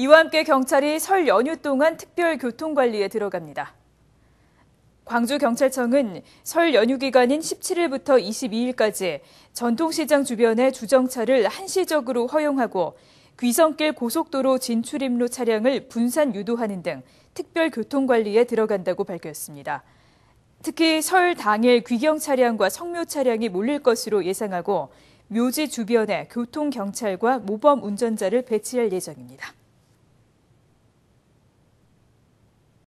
이와 함께 경찰이 설 연휴 동안 특별 교통관리에 들어갑니다. 광주경찰청은 설 연휴 기간인 17일부터 22일까지 전통시장 주변의 주정차를 한시적으로 허용하고 귀성길 고속도로 진출입로 차량을 분산 유도하는 등 특별 교통관리에 들어간다고 밝혔습니다. 특히 설 당일 귀경 차량과 성묘 차량이 몰릴 것으로 예상하고 묘지 주변에 교통경찰과 모범 운전자를 배치할 예정입니다.